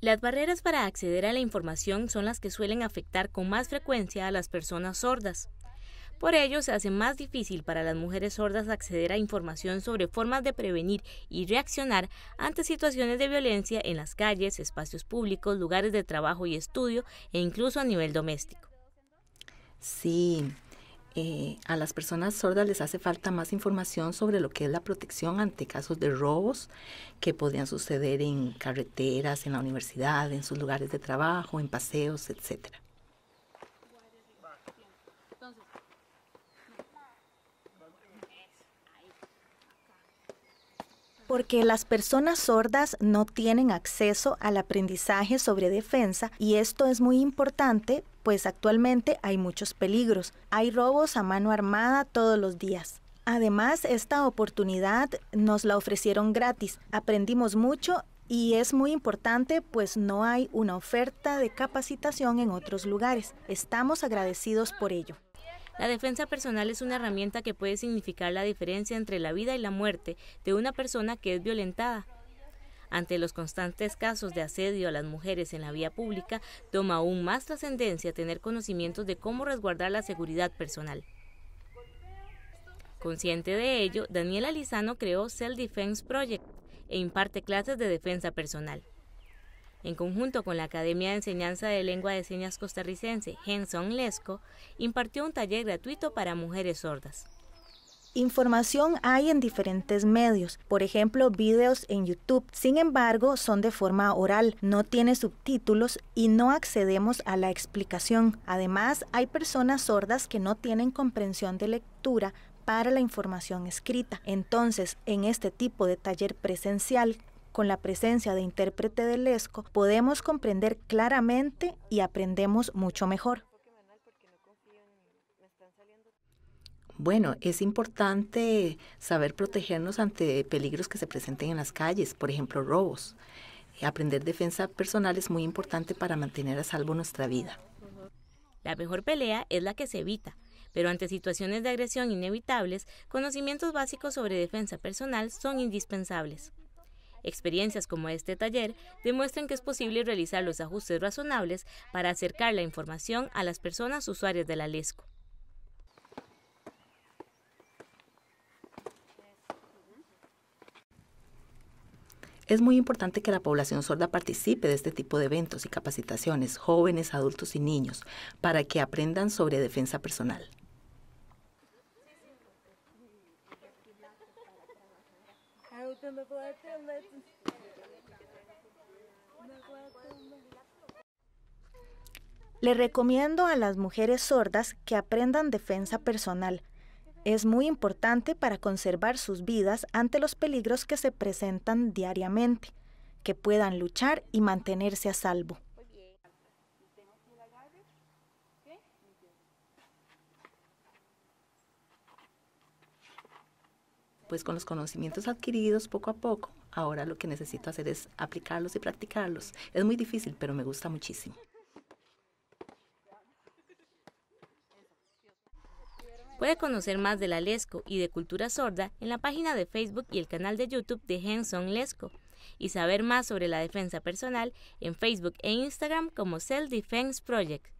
Las barreras para acceder a la información son las que suelen afectar con más frecuencia a las personas sordas. Por ello, se hace más difícil para las mujeres sordas acceder a información sobre formas de prevenir y reaccionar ante situaciones de violencia en las calles, espacios públicos, lugares de trabajo y estudio e incluso a nivel doméstico. Sí, eh, a las personas sordas les hace falta más información sobre lo que es la protección ante casos de robos que podrían suceder en carreteras, en la universidad, en sus lugares de trabajo, en paseos, etcétera. Porque las personas sordas no tienen acceso al aprendizaje sobre defensa y esto es muy importante pues actualmente hay muchos peligros. Hay robos a mano armada todos los días. Además, esta oportunidad nos la ofrecieron gratis. Aprendimos mucho y es muy importante pues no hay una oferta de capacitación en otros lugares. Estamos agradecidos por ello. La defensa personal es una herramienta que puede significar la diferencia entre la vida y la muerte de una persona que es violentada. Ante los constantes casos de asedio a las mujeres en la vía pública, toma aún más trascendencia tener conocimientos de cómo resguardar la seguridad personal. Consciente de ello, Daniela Lizano creó Self Defense Project e imparte clases de defensa personal en conjunto con la Academia de Enseñanza de Lengua de Señas costarricense Henson Lesco, impartió un taller gratuito para mujeres sordas. Información hay en diferentes medios, por ejemplo, videos en YouTube. Sin embargo, son de forma oral, no tiene subtítulos y no accedemos a la explicación. Además, hay personas sordas que no tienen comprensión de lectura para la información escrita. Entonces, en este tipo de taller presencial con la presencia de intérprete del lesco podemos comprender claramente y aprendemos mucho mejor. Bueno, es importante saber protegernos ante peligros que se presenten en las calles, por ejemplo, robos. Aprender defensa personal es muy importante para mantener a salvo nuestra vida. La mejor pelea es la que se evita, pero ante situaciones de agresión inevitables, conocimientos básicos sobre defensa personal son indispensables. Experiencias como este taller demuestran que es posible realizar los ajustes razonables para acercar la información a las personas usuarias la Lesco. Es muy importante que la población sorda participe de este tipo de eventos y capacitaciones, jóvenes, adultos y niños, para que aprendan sobre defensa personal. Le recomiendo a las mujeres sordas que aprendan defensa personal. Es muy importante para conservar sus vidas ante los peligros que se presentan diariamente, que puedan luchar y mantenerse a salvo. pues con los conocimientos adquiridos poco a poco, ahora lo que necesito hacer es aplicarlos y practicarlos. Es muy difícil, pero me gusta muchísimo. Puede conocer más de la Lesco y de Cultura Sorda en la página de Facebook y el canal de YouTube de Henson Lesco y saber más sobre la defensa personal en Facebook e Instagram como self Defense Project.